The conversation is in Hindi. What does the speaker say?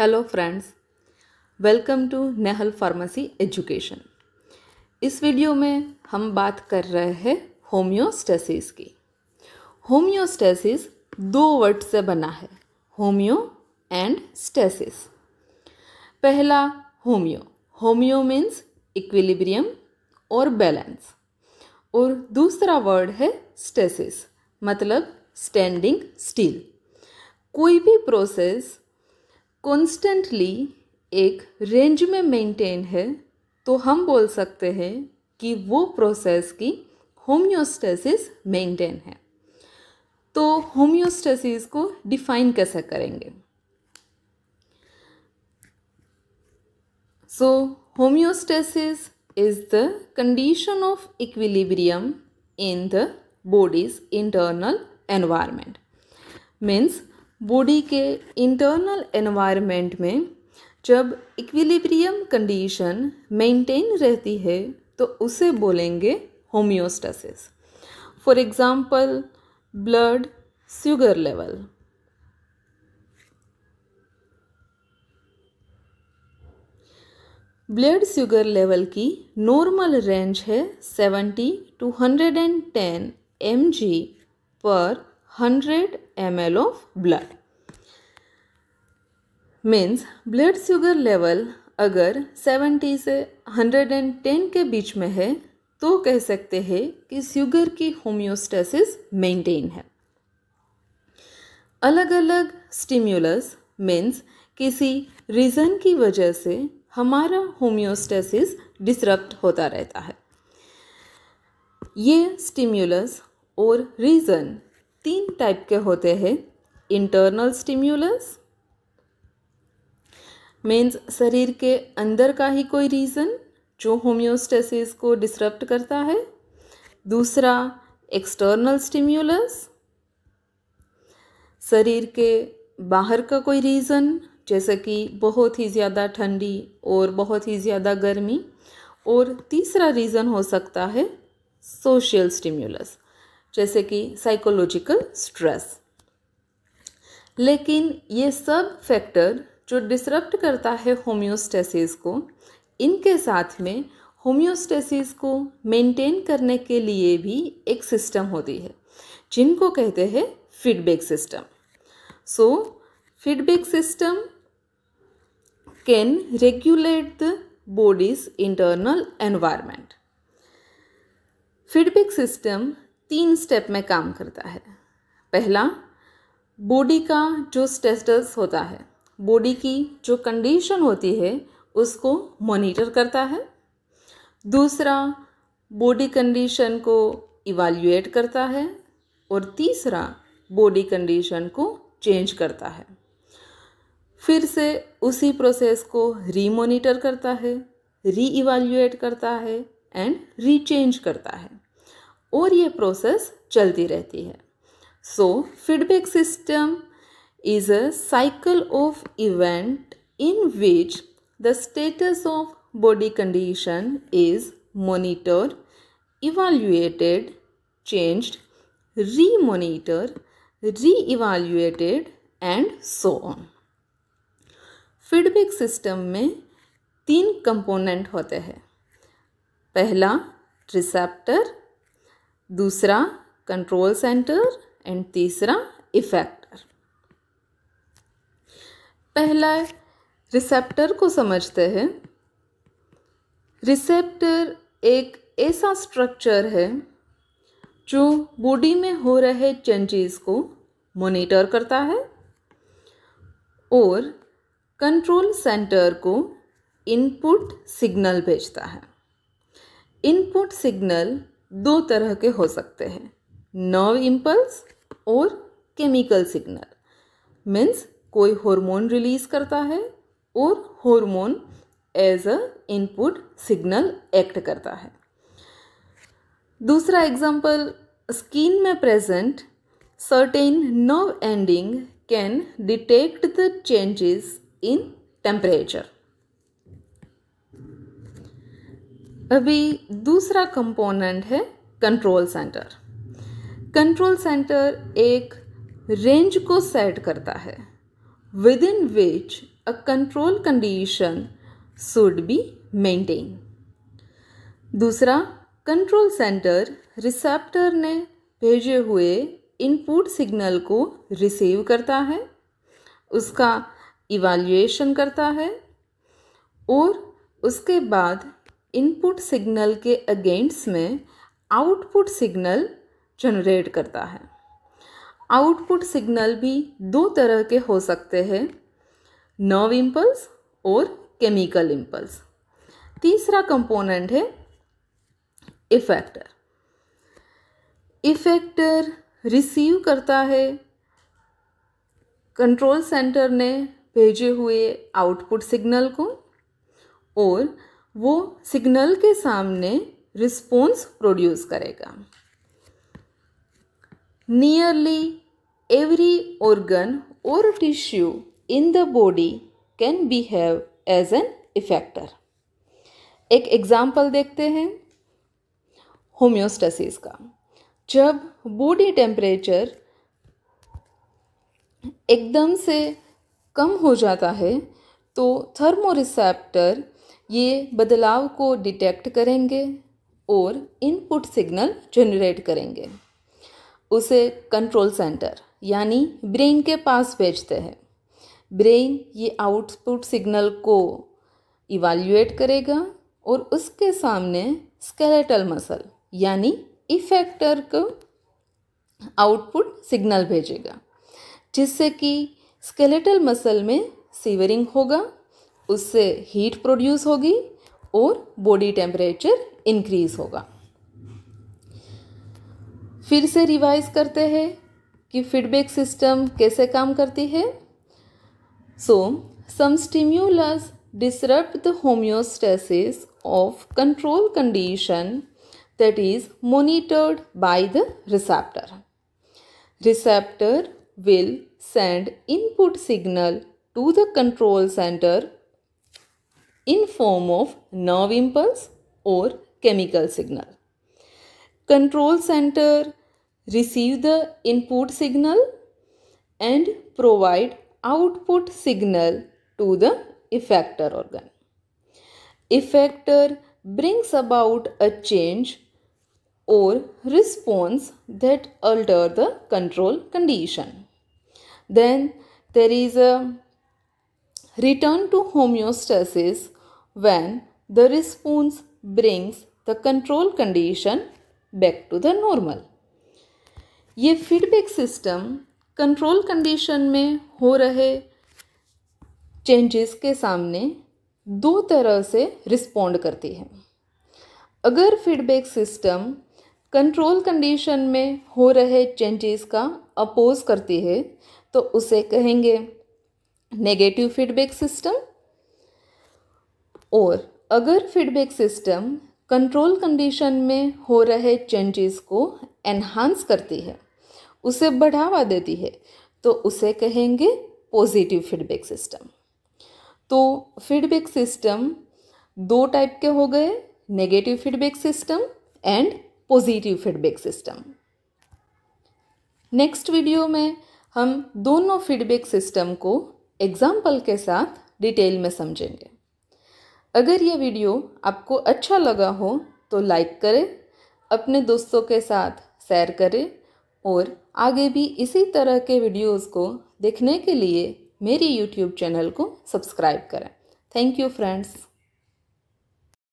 Hello friends welcome to Nehal pharmacy education इस वीडियो में हम बात कर रहे हैं होम्योस्टेसिस की होम्योस्टेसिस दो वर्ड से बना है होम्यो एंड स्टेसिस पहला होम्यो होम्यो मीन्स इक्विलिब्रियम और बैलेंस और दूसरा वर्ड है स्टेसिस मतलब स्टैंडिंग स्टील कोई भी प्रोसेस कॉन्स्टेंटली एक रेंज में मेंटेन है तो हम बोल सकते हैं कि वो प्रोसेस की होम्योस्टेसिस मेंटेन है तो होम्योस्टेसिस को डिफाइन कैसे करेंगे so homeostasis is the condition of equilibrium in the body's internal environment means body के इंटरनल एनवायरनमेंट में जब इक्विलिब्रियम कंडीशन मेंटेन रहती है तो उसे बोलेंगे homeostasis for example blood sugar level blood sugar level की नॉर्मल रेंज है seventy to hundred and ten M per hundred M L of blood means blood sugar level अगर सेवेंटी से हंड्रेड एंड टेन के बीच में है तो कह सकते हैं कि शुगर की होम्योस्टेसिस मेंटेन है अलग अलग स्टिम्यूलस मीन्स किसी रीज़न की वजह से हमारा होम्योस्टेसिस डिसरप्ट होता रहता है ये स्टिम्यूलस और रीज़न तीन टाइप के होते हैं इंटरनल स्टिम्यूलस मीन्स शरीर के अंदर का ही कोई रीज़न जो होम्योस्टेसिस को डिसरप्ट करता है दूसरा एक्सटर्नल स्टिम्यूलस शरीर के बाहर का कोई रीज़न जैसे कि बहुत ही ज़्यादा ठंडी और बहुत ही ज़्यादा गर्मी और तीसरा रीज़न हो सकता है सोशल स्टिम्यूलस जैसे कि साइकोलॉजिकल स्ट्रेस लेकिन ये सब फैक्टर जो डिसरप्ट करता है होम्योस्टेसिस को इनके साथ में होम्योस्टेसिस को मेंटेन करने के लिए भी एक सिस्टम होती है जिनको कहते हैं feedback system so feedback system can regulate the body's internal environment feedback system तीन स्टेप में काम करता है पहला बॉडी का जो स्टेटस होता है बॉडी की जो कंडीशन होती है उसको मॉनिटर करता है दूसरा बॉडी कंडीशन को इवाल्यूएट करता है और तीसरा बॉडी कंडीशन को चेंज करता है फिर से उसी प्रोसेस को रीमोनीटर करता है री इवाल्यूएट करता है एंड रीचेंज करता है और ये प्रोसेस चलती रहती है so feedback system is a cycle of event in which the status of body condition is monitor evaluated change re monitor re evaluated and so on feedback system में तीन कंपोनेंट होते हैं पहला रिसेप्टर दूसरा कंट्रोल सेंटर एंड तीसरा इफेक्टर पहला रिसेप्टर को समझते हैं रिसेप्टर एक ऐसा स्ट्रक्चर है जो बॉडी में हो रहे चेंजेस को मॉनिटर करता है और कंट्रोल सेंटर को इनपुट सिग्नल भेजता है इनपुट सिग्नल दो तरह के हो सकते हैं नर्व इम्पल्स और केमिकल सिग्नल मीन्स कोई हार्मोन रिलीज करता है और hormone as a input signal act करता है दूसरा एग्जाम्पल स्किन में present certain nerve ending can detect the changes in temperature अभी दूसरा कंपोनेंट है कंट्रोल सेंटर कंट्रोल सेंटर एक रेंज को सेट करता है within which a control condition should be maintain दूसरा कंट्रोल सेंटर रिसेप्टर ने भेजे हुए इनपुट सिग्नल को रिसीव करता है उसका इवैल्यूएशन करता है और उसके बाद इनपुट सिग्नल के अगेंस्ट में आउटपुट सिग्नल जनरेट करता है आउटपुट सिग्नल भी दो तरह के हो सकते हैं नर्व इम्पल्स और केमिकल इम्पल्स तीसरा कंपोनेंट है इफेक्टर इफेक्टर रिसीव करता है कंट्रोल सेंटर ने भेजे हुए आउटपुट सिग्नल को और वो सिग्नल के सामने रिस्पॉन्स प्रोड्यूस करेगा नियरली एवरी ऑर्गन और tissue in the body can behave as an effector एक एग्जाम्पल देखते हैं होम्योस्टेसिस का जब बॉडी टेम्परेचर एकदम से कम हो जाता है तो थर्मोरिसेप्टर ये बदलाव को डिटेक्ट करेंगे और इनपुट सिग्नल जनरेट करेंगे उसे कंट्रोल सेंटर यानी ब्रेन के पास भेजते हैं ब्रेन ये आउटपुट सिग्नल को इवाल्यूएट करेगा और उसके सामने स्केलेटल मसल यानी इफेक्टर को आउटपुट सिग्नल भेजेगा जिससे कि स्केलेटल मसल में सीवरिंग होगा उससे हीट प्रोड्यूस होगी और बॉडी टेम्परेचर इंक्रीज होगा फिर से रिवाइज करते हैं कि फीडबैक सिस्टम कैसे काम करती है so some stimulus disrupt the homeostasis of control condition that is monitored by the receptor receptor will send input signal to the control centre in form of nerve impulse or chemical signal. Control center receive the input signal and provide output signal to the effector organ. Effector brings about a change or response that alter the control condition. Then there is a return to homeostasis when the response brings the control condition back to the normal. ये फीडबैक सिस्टम कंट्रोल कंडीशन में हो रहे चेंजेस के सामने दो तरह से रिस्पोंड करती है अगर फीडबैक सिस्टम कंट्रोल कंडीशन में हो रहे चेंजेस का अपोज करती है तो उसे कहेंगे नेगेटिव फीडबैक सिस्टम और अगर फीडबैक सिस्टम कंट्रोल कंडीशन में हो रहे चेंजेस को एनहांस करती है उसे बढ़ावा देती है तो उसे कहेंगे पॉजिटिव फीडबैक सिस्टम तो फीडबैक सिस्टम दो टाइप के हो गए negative feedback system and positive feedback system next video में हम दोनों फीडबैक सिस्टम को एग्जाम्पल के साथ डिटेल में समझेंगे अगर यह वीडियो आपको अच्छा लगा हो तो लाइक करें अपने दोस्तों के साथ शेयर करें और आगे भी इसी तरह के वीडियोस को देखने के लिए मेरी यूट्यूब चैनल को सब्सक्राइब करें थैंक यू फ्रेंड्स